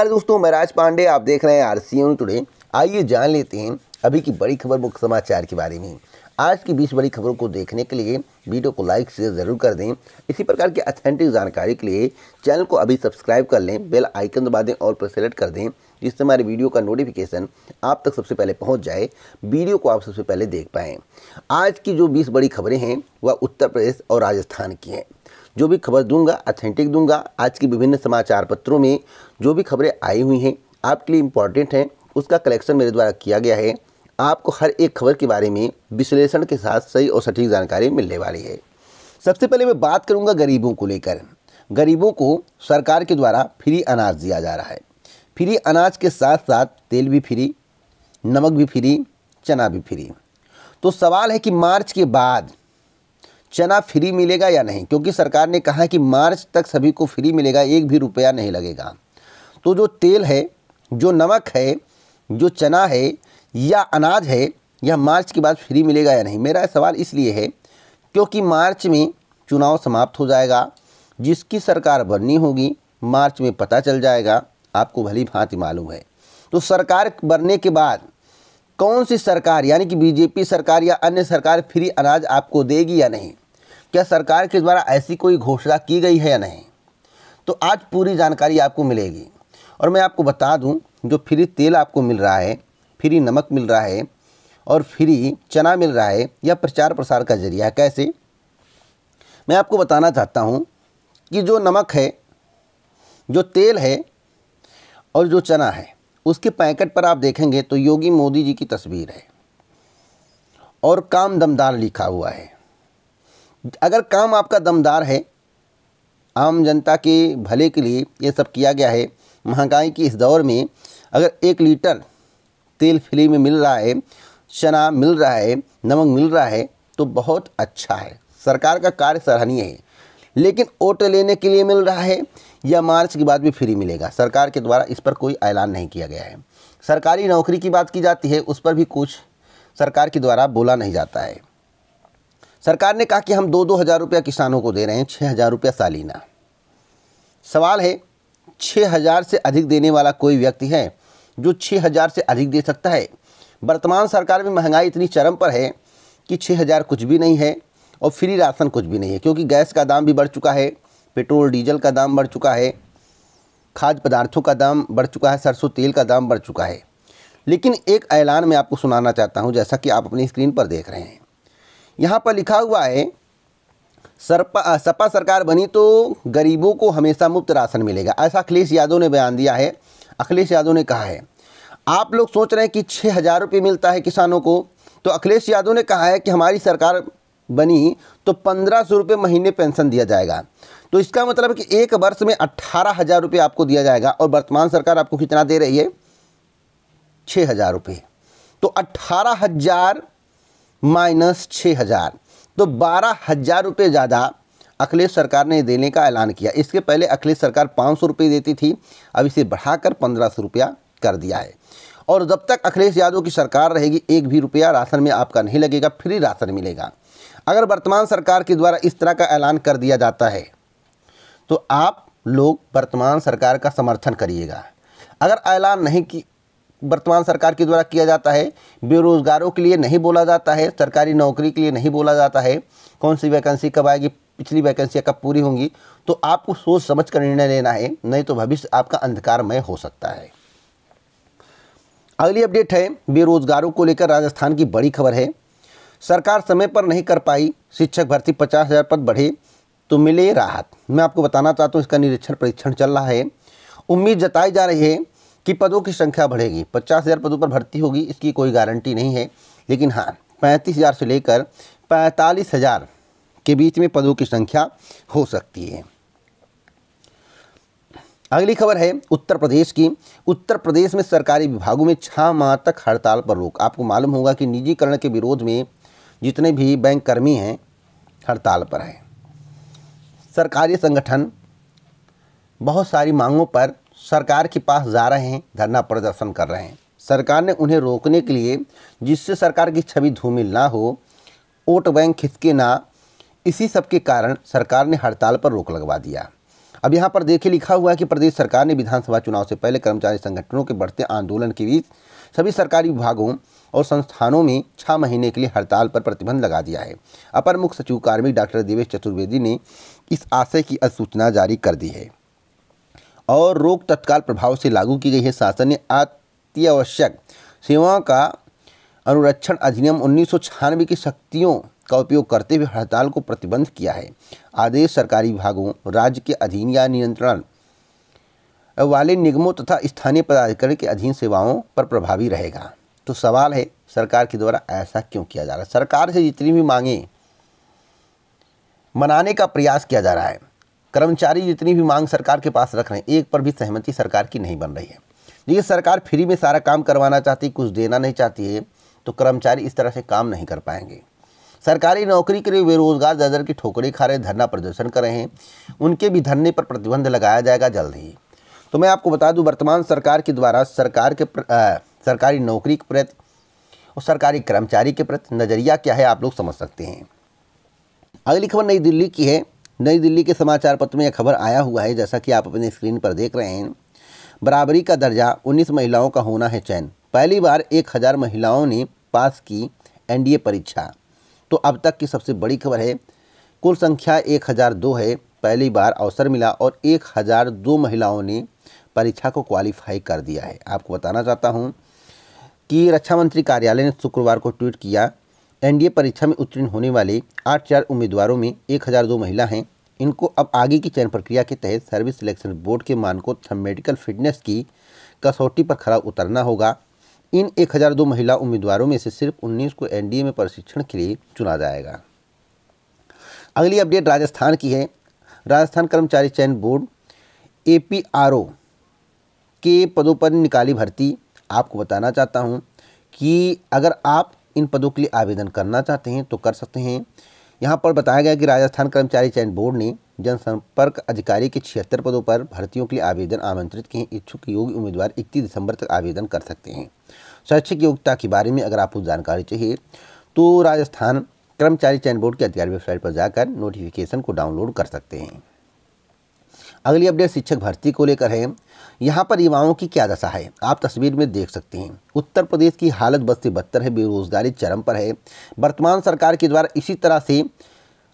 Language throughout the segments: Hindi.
नमस्कार दोस्तों मैं राज पांडे आप देख रहे हैं आर सी एन टुडे आइए जान लेते हैं अभी की बड़ी खबर मुख्य समाचार के बारे में आज की बीस बड़ी खबरों को देखने के लिए वीडियो को लाइक शेयर जरूर कर दें इसी प्रकार की अथेंटिक जानकारी के लिए चैनल को अभी सब्सक्राइब कर लें बेल आइकन दबा दें और प्रेस सेलेक्ट कर दें जिससे हमारे वीडियो का नोटिफिकेशन आप तक सबसे पहले पहुंच जाए वीडियो को आप सबसे पहले देख पाएँ आज की जो बीस बड़ी खबरें हैं वह उत्तर प्रदेश और राजस्थान की हैं जो भी खबर दूंगा अथेंटिक दूंगा आज के विभिन्न समाचार पत्रों में जो भी खबरें आई हुई हैं आपके लिए इम्पॉर्टेंट हैं उसका कलेक्शन मेरे द्वारा किया गया है आपको हर एक खबर के बारे में विश्लेषण के साथ सही और सटीक जानकारी मिलने वाली है सबसे पहले मैं बात करूँगा गरीबों को लेकर गरीबों को सरकार के द्वारा फ्री अनाज दिया जा रहा है फ्री अनाज के साथ साथ तेल भी फ्री नमक भी फ्री चना भी फ्री तो सवाल है कि मार्च के बाद चना फ्री मिलेगा या नहीं क्योंकि सरकार ने कहा कि मार्च तक सभी को फ्री मिलेगा एक भी रुपया नहीं लगेगा तो जो तेल है जो नमक है जो चना है या अनाज है यह मार्च के बाद फ्री मिलेगा या नहीं मेरा सवाल इसलिए है क्योंकि मार्च में चुनाव समाप्त हो जाएगा जिसकी सरकार बननी होगी मार्च में पता चल जाएगा आपको भली भांति मालूम है तो सरकार बनने के बाद कौन सी सरकार यानी कि बीजेपी सरकार या अन्य सरकार फ्री अनाज आपको देगी या नहीं क्या सरकार के द्वारा ऐसी कोई घोषणा की गई है या नहीं तो आज पूरी जानकारी आपको मिलेगी और मैं आपको बता दूं जो फ्री तेल आपको मिल रहा है फ्री नमक मिल रहा है और फ्री चना मिल रहा है या प्रचार प्रसार का जरिया कैसे मैं आपको बताना चाहता हूँ कि जो नमक है जो तेल है और जो चना है उसके पैकेट पर आप देखेंगे तो योगी मोदी जी की तस्वीर है और काम दमदार लिखा हुआ है अगर काम आपका दमदार है आम जनता के भले के लिए ये सब किया गया है महंगाई के इस दौर में अगर एक लीटर तेल फ्री में मिल रहा है चना मिल रहा है नमक मिल रहा है तो बहुत अच्छा है सरकार का कार्य सराहनीय है लेकिन वोट लेने के लिए मिल रहा है या मार्च के बाद भी फ्री मिलेगा सरकार के द्वारा इस पर कोई ऐलान नहीं किया गया है सरकारी नौकरी की बात की जाती है उस पर भी कुछ सरकार के द्वारा बोला नहीं जाता है सरकार ने कहा कि हम दो दो हज़ार रुपया किसानों को दे रहे हैं छः हज़ार रुपया सालीना सवाल है छः हज़ार से अधिक देने वाला कोई व्यक्ति है जो छः हज़ार से अधिक दे सकता है वर्तमान सरकार में महंगाई इतनी चरम पर है कि छः हज़ार कुछ भी नहीं है और फ्री राशन कुछ भी नहीं है क्योंकि गैस का दाम भी बढ़ चुका है पेट्रोल डीजल का दाम बढ़ चुका है खाद्य पदार्थों का दाम बढ़ चुका है सरसों तेल का दाम बढ़ चुका है लेकिन एक ऐलान मैं आपको सुनाना चाहता हूँ जैसा कि आप अपनी स्क्रीन पर देख रहे हैं यहाँ पर लिखा हुआ है सरपा सपा सरकार बनी तो गरीबों को हमेशा मुफ्त राशन मिलेगा ऐसा अखिलेश यादव ने बयान दिया है अखिलेश यादव ने कहा है आप लोग सोच रहे हैं कि छः हज़ार रुपये मिलता है किसानों को तो अखिलेश यादव ने कहा है कि हमारी सरकार बनी तो पंद्रह सौ रुपये महीने पेंशन दिया जाएगा तो इसका मतलब कि एक वर्ष में अट्ठारह हज़ार रुपये आपको दिया जाएगा और वर्तमान सरकार आपको कितना दे रही है छः हज़ार रुपये तो अट्ठारह हज़ार माइनस छः हज़ार तो बारह हज़ार रुपये ज़्यादा अखिलेश सरकार ने देने का ऐलान किया इसके पहले अखिलेश सरकार पाँच सौ रुपये देती थी अब इसे बढ़ाकर पंद्रह सौ रुपया कर दिया है और जब तक अखिलेश यादव की सरकार रहेगी एक भी रुपया राशन में आपका नहीं लगेगा फ्री राशन मिलेगा अगर वर्तमान सरकार के द्वारा इस तरह का ऐलान कर दिया जाता है तो आप लोग वर्तमान सरकार का समर्थन करिएगा अगर ऐलान नहीं की वर्तमान सरकार के द्वारा किया जाता है बेरोजगारों के लिए नहीं बोला जाता है सरकारी नौकरी के लिए नहीं बोला जाता है कौन सी वैकेंसी कब आएगी पिछली वैकेंसियाँ कब पूरी होंगी तो आपको सोच समझ कर निर्णय लेना है नहीं तो भविष्य आपका अंधकारमय हो सकता है अगली अपडेट है बेरोजगारों को लेकर राजस्थान की बड़ी खबर है सरकार समय पर नहीं कर पाई शिक्षक भर्ती पचास हज़ार पद बढ़े तो मिले राहत मैं आपको बताना चाहता हूँ इसका निरीक्षण परीक्षण चल रहा है उम्मीद जताई जा रही है कि पदों की संख्या बढ़ेगी पचास हज़ार पदों पर भर्ती होगी इसकी कोई गारंटी नहीं है लेकिन हाँ पैंतीस हज़ार से लेकर पैंतालीस हज़ार के बीच में पदों की संख्या हो सकती है अगली खबर है उत्तर प्रदेश की उत्तर प्रदेश में सरकारी विभागों में छः माह तक हड़ताल पर रोक आपको मालूम होगा कि निजीकरण के विरोध में जितने भी बैंक कर्मी हैं हड़ताल पर हैं सरकारी संगठन बहुत सारी मांगों पर सरकार के पास जा रहे हैं धरना प्रदर्शन कर रहे हैं सरकार ने उन्हें रोकने के लिए जिससे सरकार की छवि धूमिल ना हो वोट बैंक खिसके ना इसी सब के कारण सरकार ने हड़ताल पर रोक लगवा दिया अब यहाँ पर देखिए लिखा हुआ है कि प्रदेश सरकार ने विधानसभा चुनाव से पहले कर्मचारी संगठनों के बढ़ते आंदोलन के बीच सभी सरकारी विभागों और संस्थानों में छः महीने के लिए हड़ताल पर प्रतिबंध लगा दिया है अपर मुख्य सचिव कार्मिक डॉक्टर देवेश चतुर्वेदी ने इस आशय की अधिसूचना जारी कर दी है और रोग तत्काल प्रभाव से लागू की गई है शासन ने अत्यावश्यक सेवाओं का अनुरक्षण अधिनियम उन्नीस की शक्तियों का उपयोग करते हुए हड़ताल को प्रतिबंध किया है आदेश सरकारी विभागों राज्य के अधीन या नियंत्रण वाले निगमों तथा स्थानीय पदाधिकारी के अधीन सेवाओं पर प्रभावी रहेगा तो सवाल है सरकार के द्वारा ऐसा क्यों किया जा रहा है सरकार से जितनी भी मांगें मनाने का प्रयास किया जा रहा है कर्मचारी जितनी भी मांग सरकार के पास रख रहे हैं एक पर भी सहमति सरकार की नहीं बन रही है देखिए सरकार फ्री में सारा काम करवाना चाहती कुछ देना नहीं चाहती है तो कर्मचारी इस तरह से काम नहीं कर पाएंगे सरकारी नौकरी के लिए बेरोजगार दर्जर की ठोकरें खा रहे धरना प्रदर्शन कर रहे हैं उनके भी धरने पर प्रतिबंध लगाया जाएगा जल्द ही तो मैं आपको बता दूं वर्तमान सरकार के द्वारा सरकार के प्र, आ, सरकारी नौकरी के प्रति और सरकारी कर्मचारी के प्रति नज़रिया क्या है आप लोग समझ सकते हैं अगली खबर नई दिल्ली की है नई दिल्ली के समाचार पत्र में यह खबर आया हुआ है जैसा कि आप अपने स्क्रीन पर देख रहे हैं बराबरी का दर्जा 19 महिलाओं का होना है चयन पहली बार एक हज़ार महिलाओं ने पास की एनडीए परीक्षा तो अब तक की सबसे बड़ी खबर है कुल संख्या एक हज़ार दो है पहली बार अवसर मिला और एक हज़ार दो महिलाओं ने परीक्षा को क्वालिफाई कर दिया है आपको बताना चाहता हूँ कि रक्षा मंत्री कार्यालय ने शुक्रवार को ट्वीट किया एनडीए परीक्षा में उत्तीर्ण होने वाले आठ चार उम्मीदवारों में एक हज़ार दो महिला हैं इनको अब आगे की चयन प्रक्रिया के तहत सर्विस सिलेक्शन बोर्ड के तथा मेडिकल फिटनेस की कसौटी पर खरा उतरना होगा इन एक हज़ार दो महिला उम्मीदवारों में से सिर्फ उन्नीस को एनडीए में प्रशिक्षण के लिए चुना जाएगा अगली अपडेट राजस्थान की है राजस्थान कर्मचारी चयन बोर्ड ए के पदों पर निकाली भर्ती आपको बताना चाहता हूँ कि अगर आप इन पदों के लिए आवेदन करना चाहते हैं तो कर सकते हैं यहाँ पर बताया गया कि राजस्थान कर्मचारी चयन बोर्ड ने जनसंपर्क अधिकारी के छिहत्तर पदों पर भर्तियों के लिए आवेदन आमंत्रित किए इच्छुक योग्य उम्मीदवार इकतीस दिसंबर तक आवेदन कर सकते हैं शैक्षिक योग्यता के बारे में अगर आपको जानकारी चाहिए तो राजस्थान कर्मचारी चयन बोर्ड की अधिकारी वेबसाइट पर जाकर नोटिफिकेशन को डाउनलोड कर सकते हैं अगली अपडेट शिक्षक भर्ती को लेकर है यहाँ पर युवाओं की क्या दशा है आप तस्वीर में देख सकते हैं उत्तर प्रदेश की हालत बद से बदतर है बेरोजगारी चरम पर है वर्तमान सरकार के द्वारा इसी तरह से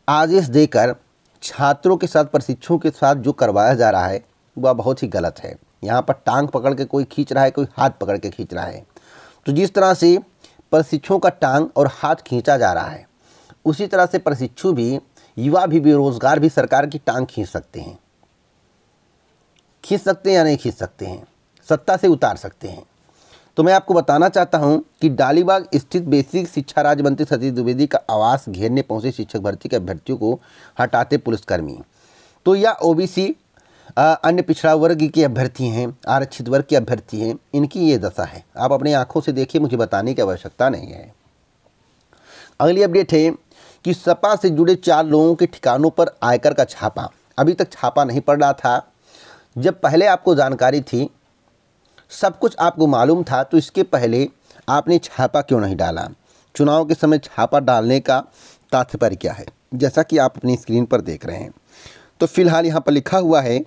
आदेश देकर छात्रों के साथ प्रशिक्षुओं के साथ जो करवाया जा रहा है वह बहुत ही गलत है यहाँ पर टांग पकड़ के कोई खींच रहा है कोई हाथ पकड़ के खींच रहा है तो जिस तरह से प्रशिक्षुओं का टांग और हाथ खींचा जा रहा है उसी तरह से प्रशिक्षु भी युवा भी बेरोजगार भी सरकार की टांग खींच सकते हैं खींच सकते हैं या नहीं खींच सकते हैं सत्ता से उतार सकते हैं तो मैं आपको बताना चाहता हूं कि डालीबाग स्थित बेसिक शिक्षा राज्य मंत्री सतीश द्विवेदी का आवास घेरने पहुंचे शिक्षक भर्ती के अभ्यर्थियों को हटाते पुलिसकर्मी तो यह ओबीसी अन्य पिछड़ा वर्ग के अभ्यर्थी हैं आरक्षित वर्ग के अभ्यर्थी हैं इनकी ये दशा है आप अपनी आँखों से देखिए मुझे बताने की आवश्यकता नहीं है अगली अपडेट है कि सपा से जुड़े चार लोगों के ठिकानों पर आयकर का छापा अभी तक छापा नहीं पड़ रहा था जब पहले आपको जानकारी थी सब कुछ आपको मालूम था तो इसके पहले आपने छापा क्यों नहीं डाला चुनाव के समय छापा डालने का तात्पर्य क्या है जैसा कि आप अपनी स्क्रीन पर देख रहे हैं तो फिलहाल यहाँ पर लिखा हुआ है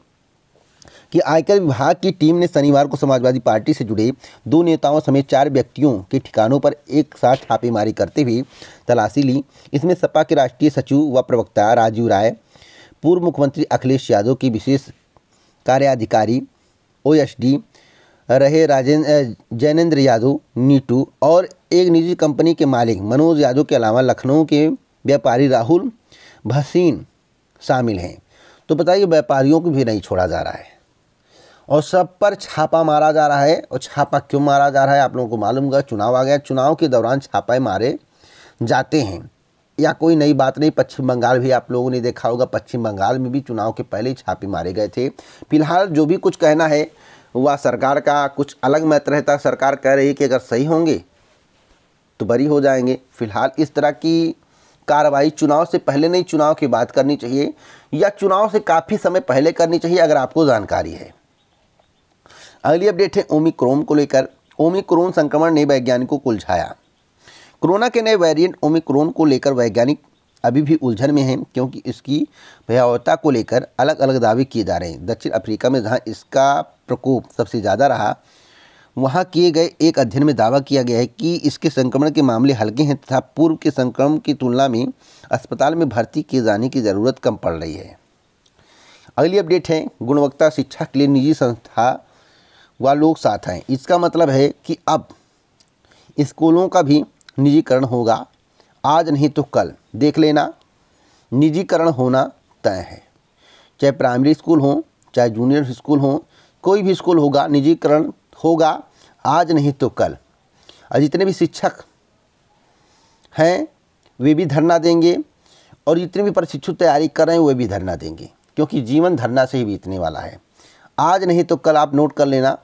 कि आयकर विभाग की टीम ने शनिवार को समाजवादी पार्टी से जुड़े दो नेताओं समेत चार व्यक्तियों के ठिकानों पर एक साथ छापेमारी करते हुए तलाशी ली इसमें सपा के राष्ट्रीय सचिव व प्रवक्ता राजीव राय पूर्व मुख्यमंत्री अखिलेश यादव की विशेष कार्याधिकारी ओएसडी रहे राजेंद्र जैनेन्द्र यादव नीटू और एक निजी कंपनी के मालिक मनोज यादव के अलावा लखनऊ के व्यापारी राहुल भसीन शामिल हैं तो बताइए व्यापारियों को भी नहीं छोड़ा जा रहा है और सब पर छापा मारा जा रहा है और छापा क्यों मारा जा रहा है आप लोगों को मालूम होगा चुनाव आ गया चुनाव के दौरान छापे मारे जाते हैं या कोई नई बात नहीं पश्चिम बंगाल भी आप लोगों ने देखा होगा पश्चिम बंगाल में भी चुनाव के पहले ही छापे मारे गए थे फिलहाल जो भी कुछ कहना है वह सरकार का कुछ अलग मत रहता सरकार कह रही है कि अगर सही होंगे तो बरी हो जाएंगे फिलहाल इस तरह की कार्रवाई चुनाव से पहले नहीं चुनाव की बात करनी चाहिए या चुनाव से काफ़ी समय पहले करनी चाहिए अगर आपको जानकारी है अगली अपडेट है ओमिक्रोम को लेकर ओमिक्रोन संक्रमण ने वैज्ञानिकों को उलझाया कोरोना के नए वेरिएंट ओमिक्रोन को लेकर वैज्ञानिक अभी भी उलझन में हैं क्योंकि इसकी भयावहता को लेकर अलग अलग दावे किए जा रहे हैं दक्षिण अफ्रीका में जहाँ इसका प्रकोप सबसे ज़्यादा रहा वहाँ किए गए एक अध्ययन में दावा किया गया है कि इसके संक्रमण के मामले हल्के हैं तथा पूर्व के संक्रमण की तुलना में अस्पताल में भर्ती किए जाने की ज़रूरत कम पड़ रही है अगली अपडेट है गुणवत्ता शिक्षा के लिए निजी संस्था व लोग साथ हैं इसका मतलब है कि अब स्कूलों का भी निजीकरण होगा आज नहीं तो कल देख लेना निजीकरण होना तय है चाहे प्राइमरी स्कूल हो चाहे जूनियर स्कूल हो कोई भी स्कूल होगा निजीकरण होगा आज नहीं तो कल और जितने भी शिक्षक हैं वे भी धरना देंगे और जितने भी प्रशिक्षु तैयारी कर रहे हैं वे भी धरना देंगे क्योंकि जीवन धरना से ही बीतने वाला है आज नहीं तो कल आप नोट कर लेना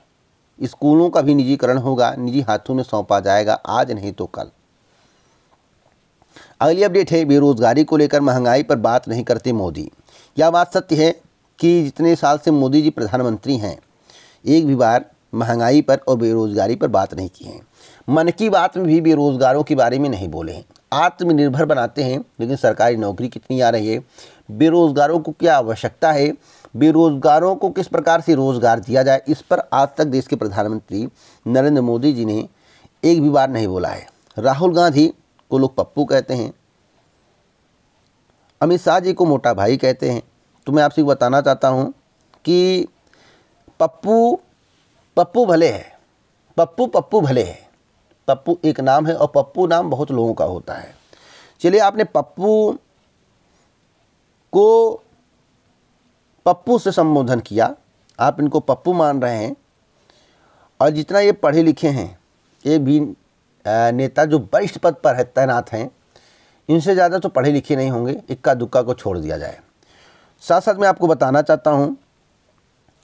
स्कूलों का भी निजीकरण होगा निजी हाथों में सौंपा जाएगा आज नहीं तो कल अगली अपडेट है बेरोज़गारी को लेकर महंगाई पर बात नहीं करते मोदी यह बात सत्य है कि जितने साल से मोदी जी प्रधानमंत्री हैं एक भी बार महंगाई पर और बेरोज़गारी पर बात नहीं की है मन की बात में भी बेरोज़गारों के बारे में नहीं बोले हैं आत्मनिर्भर बनाते हैं लेकिन सरकारी नौकरी कितनी आ रही है बेरोज़गारों को क्या आवश्यकता है बेरोज़गारों को किस प्रकार से रोज़गार दिया जाए इस पर आज तक देश के प्रधानमंत्री नरेंद्र मोदी जी ने एक भी बार नहीं बोला है राहुल गांधी को लोग पप्पू कहते हैं अमित शाह जी को मोटा भाई कहते हैं तो मैं आपसे बताना चाहता हूँ कि पप्पू पप्पू भले है पप्पू पप्पू भले है पप्पू एक नाम है और पप्पू नाम बहुत लोगों का होता है चलिए आपने पप्पू को पप्पू से संबोधन किया आप इनको पप्पू मान रहे हैं और जितना ये पढ़े लिखे हैं ये भी नेता जो वरिष्ठ पद पर है तैनात हैं इनसे ज़्यादा तो पढ़े लिखे नहीं होंगे इक्का दुक्का को छोड़ दिया जाए साथ साथ मैं आपको बताना चाहता हूँ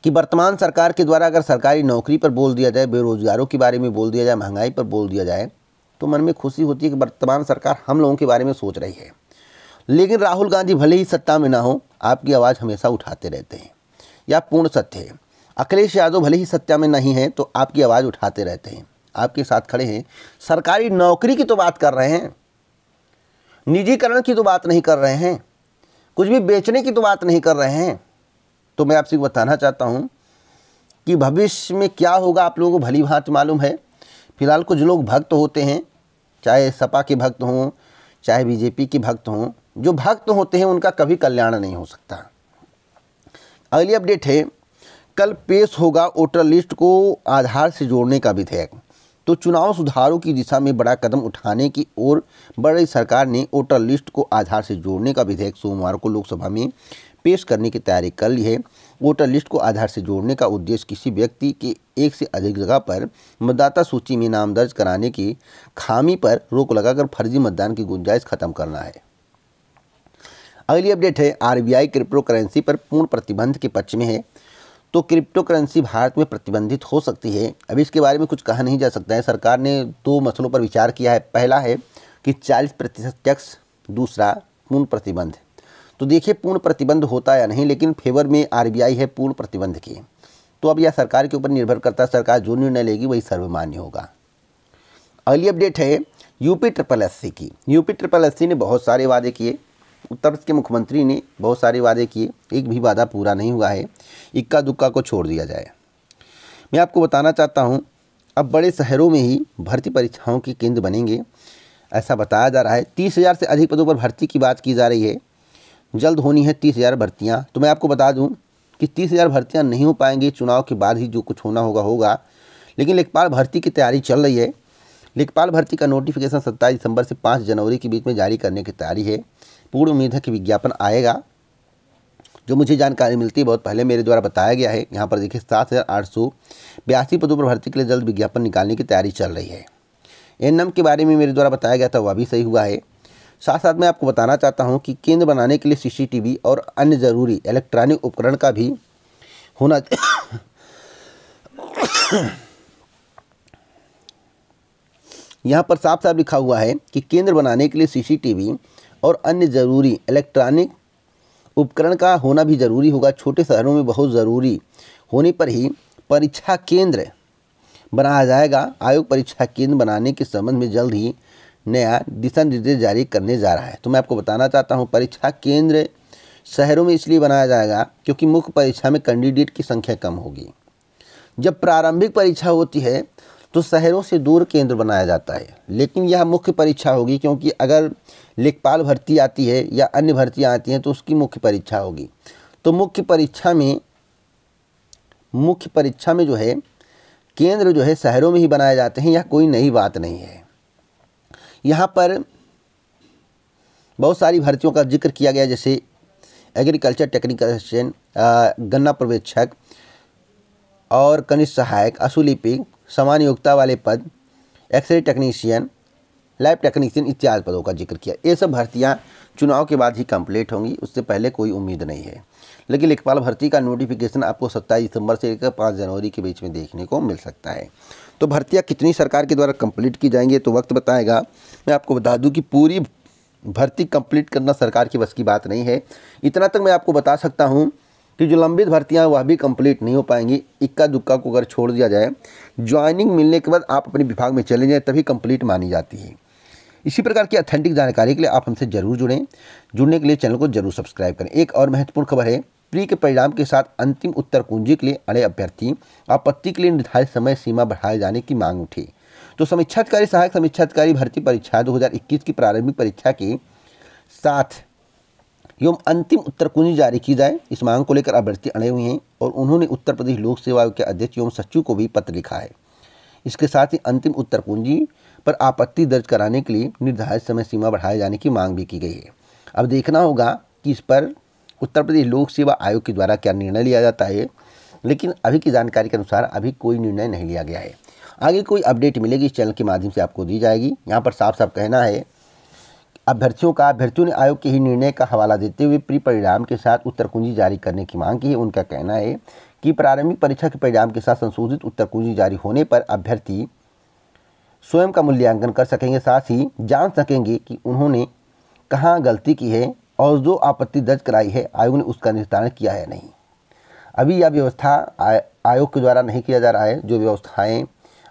कि वर्तमान सरकार के द्वारा अगर सरकारी नौकरी पर बोल दिया जाए बेरोजगारों के बारे में बोल दिया जाए महंगाई पर बोल दिया जाए तो मन में खुशी होती है कि वर्तमान सरकार हम लोगों के बारे में सोच रही है लेकिन राहुल गांधी भले ही सत्ता में ना हो आपकी आवाज़ हमेशा उठाते रहते हैं या पूर्ण सत्य है अखिलेश यादव भले ही सत्ता में नहीं है तो आपकी आवाज़ उठाते रहते हैं आपके साथ खड़े हैं सरकारी नौकरी की तो बात कर रहे हैं निजीकरण की तो बात नहीं कर रहे हैं कुछ भी बेचने की तो बात नहीं कर रहे हैं तो मैं आपसे बताना चाहता हूँ कि भविष्य में क्या होगा आप लोगों को भली भांत मालूम है फिलहाल कुछ लोग भक्त होते हैं चाहे सपा के भक्त हों चाहे बीजेपी के भक्त हों जो भक्त होते हैं उनका कभी कल्याण नहीं हो सकता अगली अपडेट है कल पेश होगा वोटर लिस्ट को आधार से जोड़ने का विधेयक तो चुनाव सुधारों की दिशा में बड़ा कदम उठाने की ओर बढ़ रही सरकार ने वोटर लिस्ट को आधार से जोड़ने का विधेयक सोमवार को लोकसभा में पेश करने की तैयारी कर ली है वोटर लिस्ट को आधार से जोड़ने का उद्देश्य किसी व्यक्ति के एक से अधिक जगह पर मतदाता सूची में नाम दर्ज कराने की खामी पर रोक लगाकर फर्जी मतदान की गुंजाइश खत्म करना है अगली अपडेट है आरबीआई क्रिप्टो करेंसी पर पूर्ण प्रतिबंध के पक्ष में है तो क्रिप्टो करेंसी भारत में प्रतिबंधित हो सकती है अभी इसके बारे में कुछ कहा नहीं जा सकता है सरकार ने दो मसलों पर विचार किया है पहला है कि 40 प्रतिशत टैक्स दूसरा पूर्ण प्रतिबंध तो देखिए पूर्ण प्रतिबंध होता या नहीं लेकिन फेवर में आरबीआई है पूर्ण प्रतिबंध की तो अब यह सरकार के ऊपर निर्भर करता है सरकार जो निर्णय लेगी वही सर्वमान्य होगा अगली अपडेट है यूपी ट्रिपल एस की यूपी ट्रिपल एस ने बहुत सारे वादे किए उत्तर प्रदेश के मुख्यमंत्री ने बहुत सारे वादे किए एक भी वादा पूरा नहीं हुआ है इक्का दुक्का को छोड़ दिया जाए मैं आपको बताना चाहता हूँ अब बड़े शहरों में ही भर्ती परीक्षाओं के केंद्र बनेंगे ऐसा बताया जा रहा है तीस हज़ार से अधिक पदों पर भर्ती की बात की जा रही है जल्द होनी है तीस हज़ार भर्तियाँ तो मैं आपको बता दूँ कि तीस हज़ार भर्तियाँ नहीं हो पाएंगी चुनाव के बाद ही जो कुछ होना होगा होगा लेकिन लेखपाल भर्ती की तैयारी चल रही है लेखपाल भर्ती का नोटिफिकेशन सत्ताईस दिसंबर से पाँच जनवरी के बीच में जारी करने की तैयारी है पूर्ण उम्मीद है कि विज्ञापन आएगा जो मुझे जानकारी मिलती है बहुत पहले मेरे द्वारा बताया गया है यहाँ पर देखिए सात हज़ार आठ सौ बयासी पदों पर भर्ती के लिए जल्द विज्ञापन निकालने की तैयारी चल रही है एन के बारे में मेरे द्वारा बताया गया था वह भी सही हुआ है साथ साथ मैं आपको बताना चाहता हूँ कि केंद्र बनाने के लिए सीसीटीवी और अन्य ज़रूरी इलेक्ट्रॉनिक उपकरण का भी होना यहाँ पर साफ साफ लिखा हुआ है कि केंद्र बनाने के लिए सीसीटीवी और अन्य ज़रूरी इलेक्ट्रॉनिक उपकरण का होना भी ज़रूरी होगा छोटे शहरों में बहुत ज़रूरी होने पर ही परीक्षा केंद्र बनाया जाएगा आयोग परीक्षा केंद्र बनाने के संबंध में जल्द ही नया दिशा निर्देश जारी करने जा रहा है तो मैं आपको बताना चाहता हूँ परीक्षा केंद्र शहरों में इसलिए बनाया जाएगा क्योंकि मुख्य परीक्षा में कैंडिडेट की संख्या कम होगी जब प्रारंभिक परीक्षा होती है तो शहरों से दूर केंद्र बनाया जाता है लेकिन यह मुख्य परीक्षा होगी क्योंकि अगर लेखपाल भर्ती आती है या अन्य भर्तियाँ आती हैं तो उसकी मुख्य परीक्षा होगी तो मुख्य परीक्षा में मुख्य परीक्षा में जो है केंद्र जो है शहरों में ही बनाए जाते हैं यह कोई नई बात नहीं है यहाँ पर बहुत सारी भर्तियों का जिक्र किया गया जैसे एग्रीकल्चर टेक्निकल असिस्टेंट गन्ना पर्यवेक्षक और कनिष्ठ सहायक असूलीपिक समान योग्यता वाले पद एक्सरे टेक्नीशियन लैब टेक्नीशियन इत्यादि पदों का जिक्र किया ये सब भर्तियाँ चुनाव के बाद ही कंप्लीट होंगी उससे पहले कोई उम्मीद नहीं है लेकिन लेखपाल भर्ती का नोटिफिकेशन आपको सत्ताईस दिसंबर से लेकर पाँच जनवरी के बीच में देखने को मिल सकता है तो भर्तियाँ कितनी सरकार के द्वारा कंप्लीट की जाएंगी तो वक्त बताएगा मैं आपको बता दूँ कि पूरी भर्ती कंप्लीट करना सरकार की बस की बात नहीं है इतना तक मैं आपको बता सकता हूँ कि जो लंबित भर्तियाँ वह भी कंप्लीट नहीं हो पाएंगी इक्का दुक्का को अगर छोड़ दिया जाए ज्वाइनिंग मिलने के बाद आप अपने विभाग में चले जाएँ तभी कंप्लीट मानी जाती है इसी प्रकार की अथेंटिक जानकारी के लिए आप हमसे जरूर जुड़ें जुड़ने के लिए चैनल को जरूर सब्सक्राइब करें एक और महत्वपूर्ण खबर है प्री के परिणाम के साथ अंतिम उत्तर कुंजी के लिए अड़े अभ्यर्थी आपत्ति के लिए निर्धारित समय सीमा बढ़ाए जाने की मांग उठी तो समीक्षाधिकारी सहायक समीक्षाधिकारी भर्ती परीक्षा 2021 की प्रारंभिक परीक्षा के साथ एवं अंतिम उत्तर कुंजी जारी की जाए इस मांग को लेकर अभ्यर्थी अड़े हुए हैं और उन्होंने उत्तर प्रदेश लोक सेवा आयोग के अध्यक्ष एवं सचिव को भी पत्र लिखा है इसके साथ ही अंतिम उत्तर कुंजी पर आपत्ति दर्ज कराने के लिए निर्धारित समय सीमा बढ़ाए जाने की मांग भी की गई है अब देखना होगा कि इस पर उत्तर प्रदेश लोक सेवा आयोग के द्वारा क्या निर्णय लिया जाता है लेकिन अभी की जानकारी के अनुसार अभी कोई निर्णय नहीं लिया गया है आगे कोई अपडेट मिलेगी इस चैनल के माध्यम से आपको दी जाएगी यहाँ पर साफ साफ कहना है अभ्यर्थियों का अभ्यर्थियों ने आयोग के ही निर्णय का हवाला देते हुए प्री परिणाम के साथ उत्तर कुंजी जारी करने की मांग की है उनका कहना है कि प्रारंभिक परीक्षा के परिणाम के साथ संशोधित उत्तर कुंजी जारी होने पर अभ्यर्थी स्वयं का मूल्यांकन कर सकेंगे साथ ही जान सकेंगे कि उन्होंने कहाँ गलती की है और जो आपत्ति दर्ज कराई है आयोग ने उसका निर्धारण किया है नहीं अभी यह व्यवस्था आयोग के द्वारा नहीं किया जा रहा है जो व्यवस्थाएं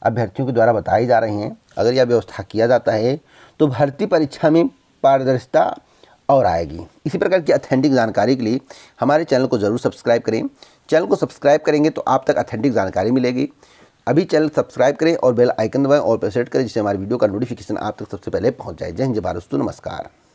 अभ्यर्थियों के द्वारा बताई जा रही हैं अगर यह व्यवस्था किया जाता है तो भर्ती परीक्षा में पारदर्शिता और आएगी इसी प्रकार की अथेंटिक जानकारी के लिए हमारे चैनल को ज़रूर सब्सक्राइब करें चैनल को सब्सक्राइब करेंगे तो आप तक अथेंटिक जानकारी मिलेगी अभी चैनल सब्सक्राइब करें और बेल आइकन दबाएं और प्रेस करें जिससे हमारी वीडियो का नोटिफिकेशन आप तक सबसे पहले पहुंच जाए जय हिंद भारत नमस्कार